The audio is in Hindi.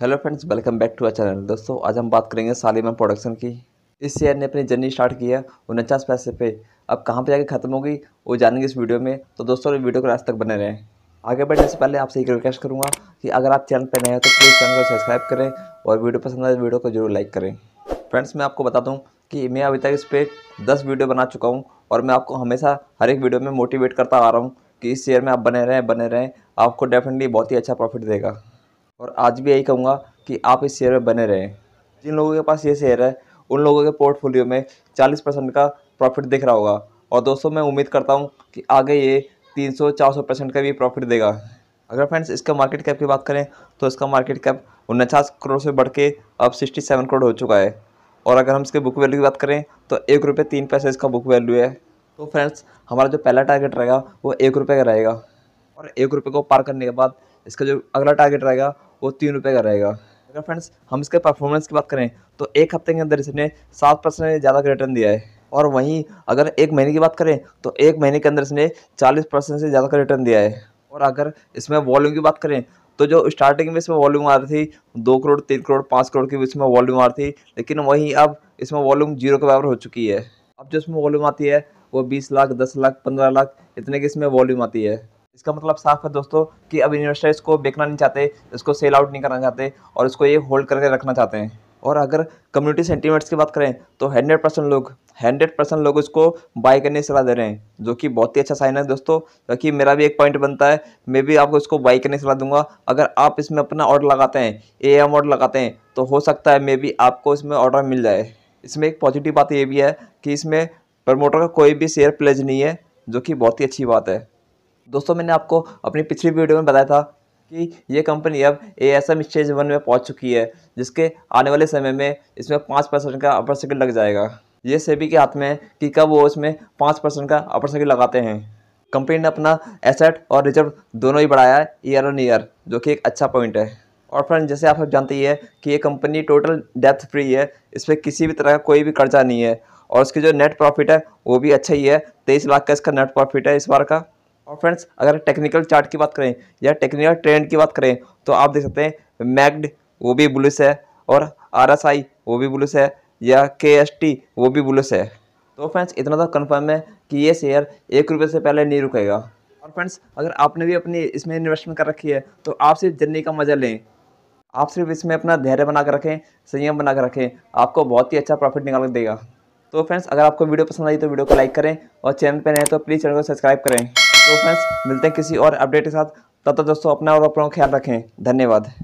hello friends welcome back to our channel दोस्तों आज हम बात करेंगे सालिमा प्रोडक्शन की इस शेयर ने अपनी जर्नी स्टार्ट किया उनचास पैसे पे अब कहाँ पे जाके खत्म होगी वो जानेंगे इस वीडियो में तो दोस्तों वीडियो को लास्ट तक बने रहें आगे बढ़ने से पहले आपसे एक रिक्वेस्ट करूँगा कि अगर आप चैनल पर नए हैं तो प्लीज़ चैनल को सब्सक्राइब करें और वीडियो पसंद आए वीडियो तो को जरूर लाइक करें फ्रेंड्स मैं आपको बता दूँ कि मैं अभी तक इस पर दस वीडियो बना चुका हूँ और मैं आपको हमेशा हर एक वीडियो में मोटिवेट करता आ रहा हूँ कि इस शेयर में आप बने रहें बने रहें आपको डेफिनेटली बहुत ही अच्छा प्रॉफिट देगा और आज भी यही कहूँगा कि आप इस शेयर में बने रहें जिन लोगों के पास ये शेयर है उन लोगों के पोर्टफोलियो में चालीस परसेंट का प्रॉफिट दिख रहा होगा और दोस्तों मैं उम्मीद करता हूँ कि आगे ये तीन सौ चार सौ परसेंट का भी प्रॉफिट देगा अगर फ्रेंड्स इसका मार्केट कैप की बात करें तो इसका मार्केट कैप उनचास करोड़ से बढ़ के अब सिक्सटी सेवन करोड़ हो चुका है और अगर हम इसके बुक वैल्यू की बात करें तो एक रुपये तीन पैसे इसका बुक वैल्यू है तो फ्रेंड्स हमारा जो पहला टारगेट रहेगा वो एक रुपये का रहेगा और एक रुपये को पार करने के बाद इसका जो अगला टारगेट रहेगा वो तीन रुपये का रहेगा अगर फ्रेंड्स हम इसके परफॉर्मेंस की बात करें तो एक हफ्ते के अंदर इसने सात परसेंट ज़्यादा का रिटर्न दिया है और वहीं अगर एक महीने की बात करें तो एक महीने के अंदर इसने चालीस परसेंट से ज़्यादा का रिटर्न दिया है और अगर इसमें वॉल्यूम की बात करें तो जो स्टार्टिंग में इसमें वॉल्यूम आ रही थी दो करोड़ तीन करोड़ पाँच करोड़ की इसमें वॉल्यूम आ रही थी लेकिन वहीं अब इसमें वॉल्यूम जीरो के बराबर हो चुकी है अब जो इसमें वॉल्यूम आती है वो बीस लाख दस लाख पंद्रह लाख इतने की इसमें वॉल्यूम आती है इसका मतलब साफ है दोस्तों कि अब इन्वेस्टर इसको बेचना नहीं चाहते इसको सेल आउट नहीं करना चाहते और इसको ये होल्ड करके रखना चाहते हैं और अगर कम्युनिटी सेंटीमेंट्स की बात करें तो हंड्रेड परसेंट लोग हंड्रेड परसेंट लोग इसको बाय करने की सलाह दे रहे हैं जो कि बहुत ही अच्छा साइन है दोस्तों क्योंकि मेरा भी एक पॉइंट बनता है मैं भी आपको इसको बाई करने की सलाह दूंगा अगर आप इसमें अपना ऑर्डर लगाते हैं ए एम ऑर्डर लगाते हैं तो हो सकता है मे भी आपको इसमें ऑर्डर मिल जाए इसमें एक पॉजिटिव बात ये भी है कि इसमें प्रमोटर का कोई भी शेयर प्लेज नहीं है जो कि बहुत ही अच्छी बात है दोस्तों मैंने आपको अपनी पिछली वीडियो में बताया था कि ये कंपनी अब A S M stage one में पहुंच चुकी है जिसके आने वाले समय में इसमें पाँच परसेंट का अपर सर्किट लग जाएगा ये सेबी के हाथ में है कि कब वो इसमें पाँच परसेंट का अपर सर्किट लगाते हैं कंपनी ने अपना एसेट और रिजर्व दोनों ही बढ़ाया है ईयर ऑन ईयर जो कि एक अच्छा पॉइंट है और फ्रेंड जैसे आप सब जानते ही है कि ये कंपनी टोटल डेथ फ्री है इस पर किसी भी तरह का कोई भी कर्जा नहीं है और उसकी जो नेट प्रॉफिट है वो भी अच्छा ही है तेईस लाख का इसका नेट प्रॉफिट है इस बार का और फ्रेंड्स अगर टेक्निकल चार्ट की बात करें या टेक्निकल ट्रेंड की बात करें तो आप देख सकते हैं मैग्ड वो भी बुलिस है और आर वो भी बुलिस है या के वो भी बुलिस है तो फ्रेंड्स इतना तो कन्फर्म है कि ये शेयर एक रुपये से पहले नहीं रुकेगा और फ्रेंड्स अगर आपने भी अपनी इसमें इन्वेस्टमेंट कर रखी है तो आप सिर्फ जर्नी का मज़ा लें आप सिर्फ इसमें अपना धैर्य बना कर रखें संयम बना कर रखें आपको बहुत ही अच्छा प्रॉफिट निकाल देगा तो फ्रेंड्स अगर आपको वीडियो पसंद आई तो वीडियो को लाइक करें और चैनल पर नहीं तो प्लीज़ चैनल को सब्सक्राइब करें तो फ्रेंड्स मिलते हैं किसी और अपडेट के साथ तब तक दोस्तों अपना और अपना ख्याल रखें धन्यवाद